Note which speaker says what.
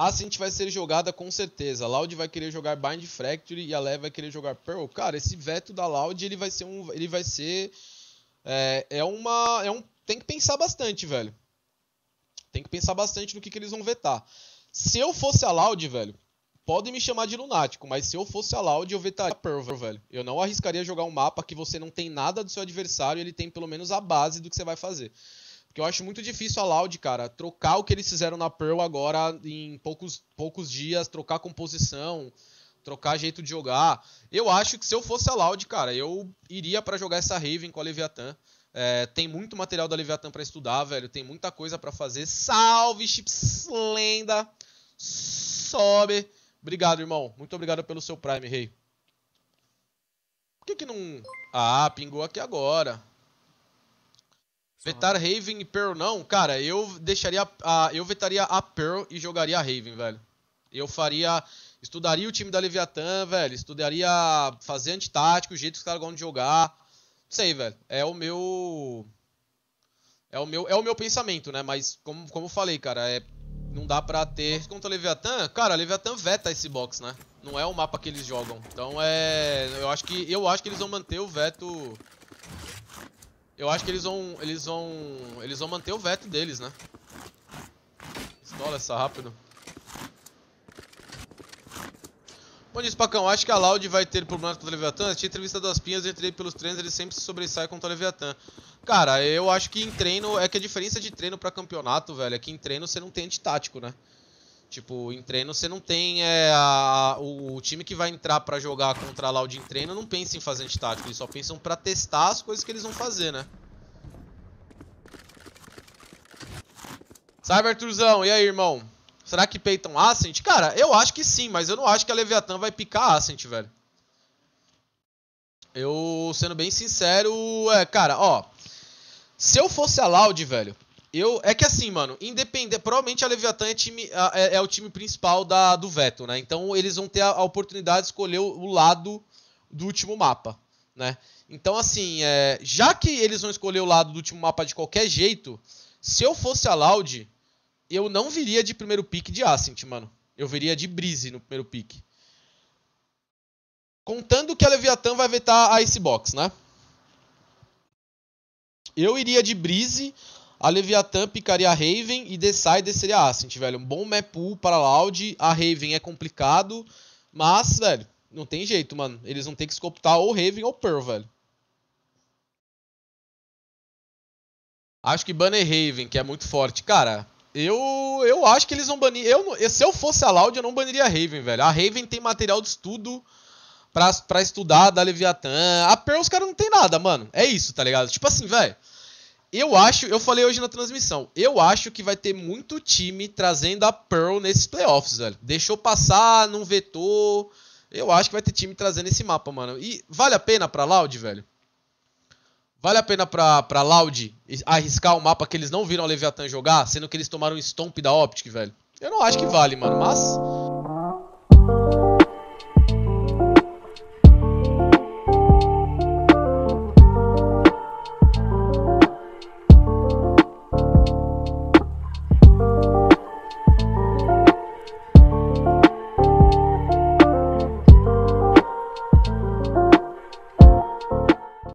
Speaker 1: Assim a gente vai ser jogada com certeza. A Loud vai querer jogar Bind Fractory e a Lev vai querer jogar Pearl. Cara, esse veto da Loud, ele vai ser um. Ele vai ser. É, é uma. É um, tem que pensar bastante, velho. Tem que pensar bastante no que, que eles vão vetar. Se eu fosse a Loud, velho, podem me chamar de lunático, mas se eu fosse a Loud, eu vetaria a Pearl, velho. Eu não arriscaria jogar um mapa que você não tem nada do seu adversário e ele tem pelo menos a base do que você vai fazer. Porque eu acho muito difícil a Loud, cara, trocar o que eles fizeram na Pearl agora em poucos, poucos dias, trocar composição, trocar jeito de jogar. Eu acho que se eu fosse a Loud, cara, eu iria para jogar essa Raven com a Leviathan. É, tem muito material da Leviathan para estudar, velho. Tem muita coisa para fazer. Salve, Chips Lenda! Sobe! Obrigado, irmão. Muito obrigado pelo seu Prime, rei. Por que que não... Ah, pingou aqui agora. Vetar Raven e Pearl não? Cara, eu deixaria. A, eu vetaria a Pearl e jogaria a Raven, velho. Eu faria. Estudaria o time da Leviatã, velho. Estudaria fazer antitático, o jeito que os caras gostam de jogar. Não sei, velho. É o meu. É o meu, é o meu pensamento, né? Mas, como, como eu falei, cara, é, não dá pra ter. Contra Leviatã, cara, Leviatã veta esse box, né? Não é o mapa que eles jogam. Então é. Eu acho que, eu acho que eles vão manter o veto eu acho que eles vão. Eles vão. Eles vão manter o veto deles, né? Escola essa rápido. Bom dia, Spacão. Acho que a Loud vai ter problemas com o Leviatã. Tinha entrevista das Pinhas, eu entrei pelos treinos, ele sempre se sobressai contra o Leviatã. Cara, eu acho que em treino. É que a diferença de treino pra campeonato, velho, é que em treino você não tem antitático, né? Tipo, em treino você não tem é, a, o, o, time que vai entrar para jogar contra a Loud em treino não pensa em fazer antitático, eles só pensam para testar as coisas que eles vão fazer, né? Cyber Truzão, e aí, irmão? Será que peitam Ascent? Cara, eu acho que sim, mas eu não acho que a Leviathan vai picar Ascent, velho. Eu, sendo bem sincero, é, cara, ó. Se eu fosse a Loud, velho, eu, é que assim, mano, independente. Provavelmente a Leviatã é, time, é, é o time principal da, do Veto, né? Então eles vão ter a, a oportunidade de escolher o, o, lado do último mapa, né? Então, assim, é, já que eles vão escolher o lado do último mapa de qualquer jeito, se eu fosse a Loud, eu não viria de primeiro pick de Ascent, mano. Eu viria de Breeze no primeiro pick. Contando que a Leviatã vai vetar a Icebox, né? Eu iria de Breeze. A Leviathan picaria a Raven e Decider seria Ascent, velho. Um bom map pool para Loud. A Raven é complicado. Mas, velho, não tem jeito, mano. Eles vão ter que escoptar ou Raven ou Pearl, velho. Acho que Banner Raven, que é muito forte. Cara, eu eu acho que eles vão banir. Eu, se eu fosse a Loud, eu não baniria a Raven, velho. A Raven tem material de estudo pra, estudar da Leviathan. A Pearl, os caras não tem nada, mano. É isso, tá ligado? Tipo assim, velho. Eu acho, eu falei hoje na transmissão, eu acho que vai ter muito time trazendo a Pearl nesses playoffs, velho. Deixou passar, não vetou. Eu acho que vai ter time trazendo esse mapa, mano. E vale a pena pra Loud, velho? Vale a pena pra, pra Loud arriscar um mapa que eles não viram o Leviathan jogar, sendo que eles tomaram um stomp da Optic, velho? Eu não acho que ah. vale, mano, mas